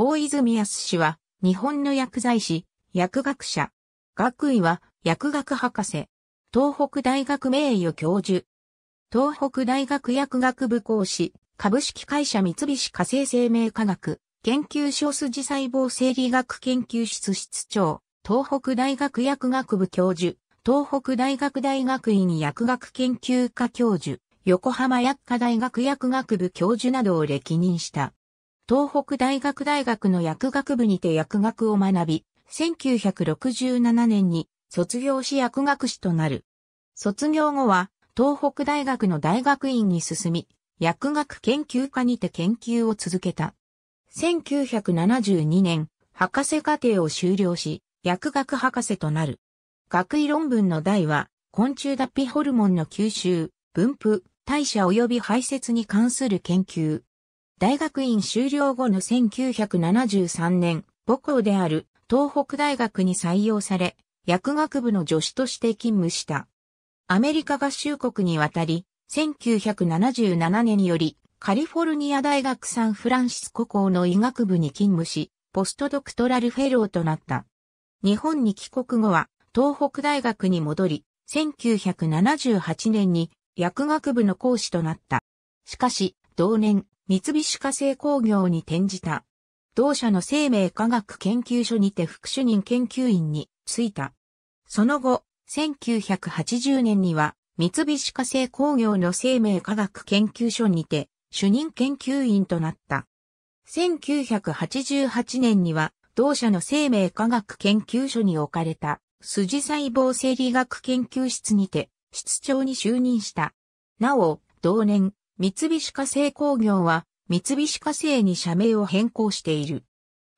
大泉康氏は、日本の薬剤師、薬学者。学位は、薬学博士。東北大学名誉教授。東北大学薬学部講師、株式会社三菱化成生命科学、研究小筋細胞生理学研究室室長、東北大学薬学部教授、東北大学大学院薬学研究科教授、横浜薬科大学薬学部教授などを歴任した。東北大学大学の薬学部にて薬学を学び、1967年に卒業し薬学士となる。卒業後は、東北大学の大学院に進み、薬学研究科にて研究を続けた。1972年、博士課程を修了し、薬学博士となる。学位論文の題は、昆虫脱皮ホルモンの吸収、分布、代謝及び排泄に関する研究。大学院修了後の1973年、母校である東北大学に採用され、薬学部の助手として勤務した。アメリカ合衆国に渡り、1977年よりカリフォルニア大学サンフランシスコ校の医学部に勤務し、ポストドクトラルフェローとなった。日本に帰国後は東北大学に戻り、1978年に薬学部の講師となった。しかし、同年、三菱化成工業に転じた。同社の生命科学研究所にて副主任研究員に就いた。その後、1980年には、三菱化成工業の生命科学研究所にて、主任研究員となった。1988年には、同社の生命科学研究所に置かれた、筋細胞生理学研究室にて、室長に就任した。なお、同年、三菱化成工業は、三菱化成に社名を変更している。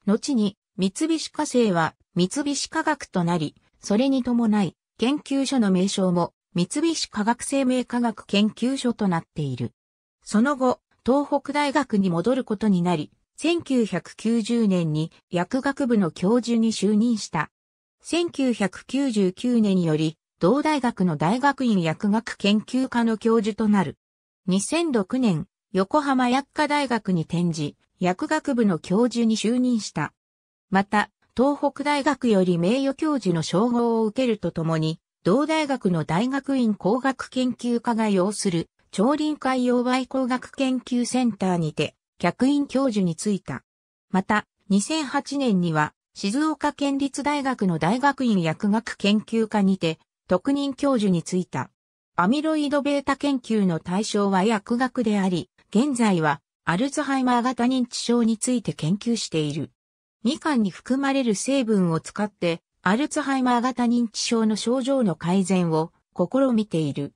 後に、三菱化成は、三菱化学となり、それに伴い、研究所の名称も、三菱化学生命科学研究所となっている。その後、東北大学に戻ることになり、1990年に薬学部の教授に就任した。1999年より、同大学の大学院薬学研究科の教授となる。2006年、横浜薬科大学に転じ、薬学部の教授に就任した。また、東北大学より名誉教授の称号を受けるとともに、同大学の大学院工学研究科が要する、超臨海洋媒工学研究センターにて、客員教授に就いた。また、2008年には、静岡県立大学の大学院薬学研究科にて、特任教授に就いた。アミロイド β 研究の対象は薬学であり、現在はアルツハイマー型認知症について研究している。みかんに含まれる成分を使って、アルツハイマー型認知症の症状の改善を試みている。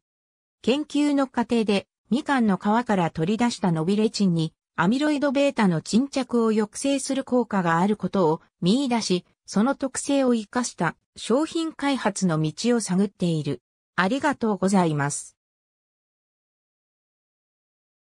研究の過程で、みかんの皮から取り出したノビレチンに、アミロイド β の沈着を抑制する効果があることを見出し、その特性を活かした商品開発の道を探っている。ありがとうございます。